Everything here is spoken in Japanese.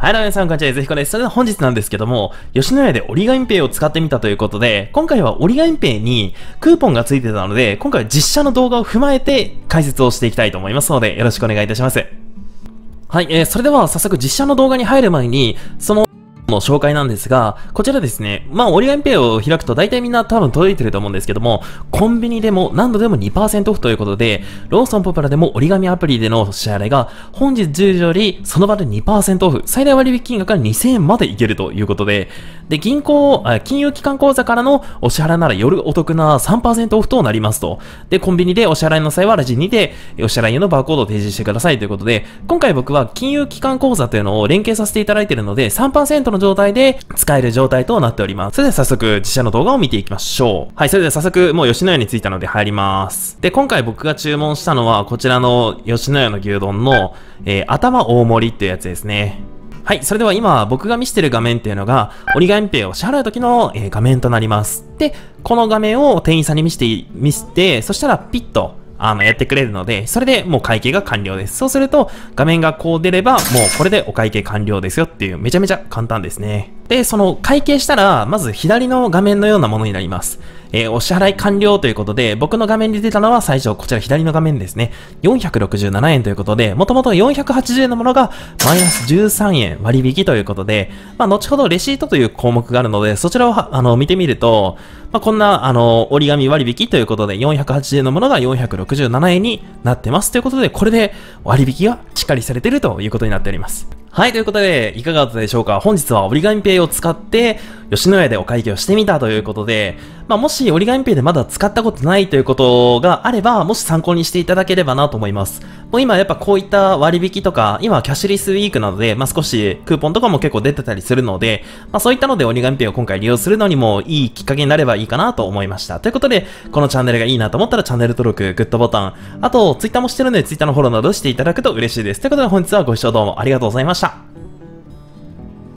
はい、皆さん、こんにちは。ぜひこです。それでは本日なんですけども、吉野家で折り紙ペイを使ってみたということで、今回は折り紙ペイにクーポンがついてたので、今回は実写の動画を踏まえて解説をしていきたいと思いますので、よろしくお願いいたします。はい、えー、それでは早速実写の動画に入る前に、そのの紹介なんですが、こちらですね、まあ、折り紙ペイを開くと大体みんな多分届いてると思うんですけども、コンビニでも何度でも2%オフということで、ローソンポプラでも折り紙アプリでの支払いが、本日10時よりその場で2%オフ、最大割引金額が2000円までいけるということで、で、銀行、金融機関口座からのお支払いなら夜お得な3%オフとなりますと。で、コンビニでお支払いの際はラジにて、お支払い用のバーコードを提示してくださいということで、今回僕は金融機関口座というのを連携させていただいているので、3%のの状態で使える状態となっております。それでは早速自社の動画を見ていきましょう。はい、それでは早速もう吉野家に着いたので入ります。で、今回僕が注文したのはこちらの吉野家の牛丼の、えー、頭大盛りっていうやつですね。はい、それでは今僕が見せてる画面っていうのが折り紙ペイを支払う時の、えー、画面となります。で、この画面を店員さんに見せて、見せて、そしたらピッとあの、やってくれるので、それでもう会計が完了です。そうすると、画面がこう出れば、もうこれでお会計完了ですよっていう、めちゃめちゃ簡単ですね。で、その会計したら、まず左の画面のようなものになります。えー、お支払い完了ということで、僕の画面に出たのは最初、こちら左の画面ですね。467円ということで、もともと480円のものが、マイナス13円割引ということで、まあ、後ほどレシートという項目があるので、そちらを、あの、見てみると、まあ、こんな、あの、折り紙割引ということで、480円のものが467円になってます。ということで、これで割引がしっかりされているということになっております。はい、ということで、いかがだったでしょうか本日は折り紙ペイを使って、吉野家でお会計をしてみたということで、まあ、もし折り紙ペイでまだ使ったことないということがあれば、もし参考にしていただければなと思います。もう今やっぱこういった割引とか、今はキャッシュリスウィークなどで、まあ、少しクーポンとかも結構出てたりするので、まあ、そういったので折り紙ペイを今回利用するのにもいいきっかけになればいいかなと思いました。ということで、このチャンネルがいいなと思ったらチャンネル登録、グッドボタン、あとツイッターもしてるので Twitter のフォローなどしていただくと嬉しいです。ということで本日はご視聴どうもありがとうございました。